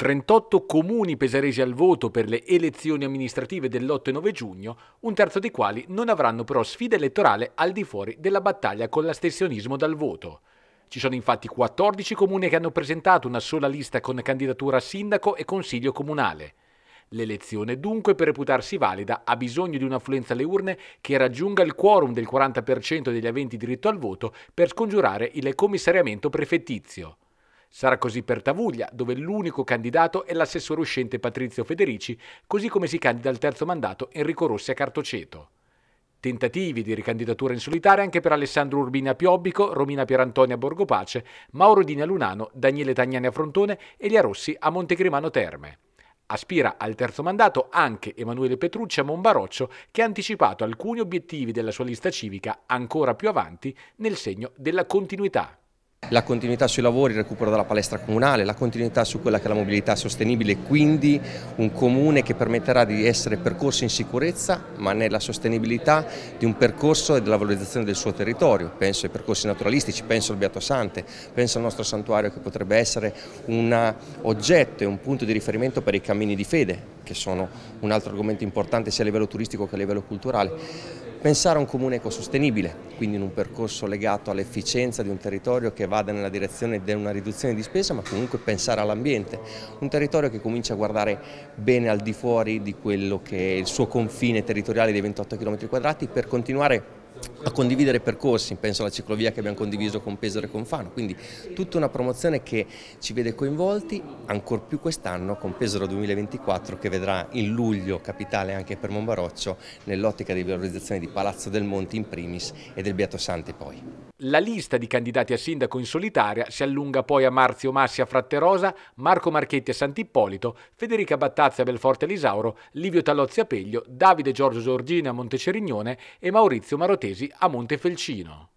38 comuni pesaresi al voto per le elezioni amministrative dell'8 e 9 giugno, un terzo dei quali non avranno però sfida elettorale al di fuori della battaglia con l'astensionismo dal voto. Ci sono infatti 14 comuni che hanno presentato una sola lista con candidatura a sindaco e consiglio comunale. L'elezione dunque per reputarsi valida ha bisogno di un'affluenza alle urne che raggiunga il quorum del 40% degli aventi diritto al voto per scongiurare il commissariamento prefettizio. Sarà così per Tavuglia, dove l'unico candidato è l'assessore uscente Patrizio Federici, così come si candida al terzo mandato Enrico Rossi a Cartoceto. Tentativi di ricandidatura in solitaria anche per Alessandro Urbina a Piobbico, Romina Pierantoni a Borgopace, Mauro Dini a Lunano, Daniele Tagnani a Frontone e Lia Rossi a Montecrimano Terme. Aspira al terzo mandato anche Emanuele Petrucci a Monbaroccio, che ha anticipato alcuni obiettivi della sua lista civica ancora più avanti nel segno della continuità. La continuità sui lavori, il recupero della palestra comunale, la continuità su quella che è la mobilità sostenibile, quindi un comune che permetterà di essere percorso in sicurezza, ma nella sostenibilità di un percorso e della valorizzazione del suo territorio. Penso ai percorsi naturalistici, penso al Beato Sante, penso al nostro santuario che potrebbe essere un oggetto e un punto di riferimento per i cammini di fede, che sono un altro argomento importante sia a livello turistico che a livello culturale. Pensare a un comune ecosostenibile, quindi in un percorso legato all'efficienza di un territorio che vada nella direzione di una riduzione di spesa, ma comunque pensare all'ambiente. Un territorio che comincia a guardare bene al di fuori di quello che è il suo confine territoriale dei 28 km quadrati per continuare a condividere percorsi, penso alla ciclovia che abbiamo condiviso con Pesaro e con Fano, quindi tutta una promozione che ci vede coinvolti, ancor più quest'anno con Pesaro 2024 che vedrà in luglio capitale anche per Monbaroccio nell'ottica di valorizzazione di Palazzo del Monte in primis e del Beato Sante poi. La lista di candidati a sindaco in solitaria si allunga poi a Marzio Massi a Fratterosa, Marco Marchetti a Sant'Ippolito, Federica Battazzi a Belforte Lisauro, Livio Tallozzi a Peglio, Davide Giorgio Giorgina a Montecerignone e Maurizio Marotesi a Montefelcino.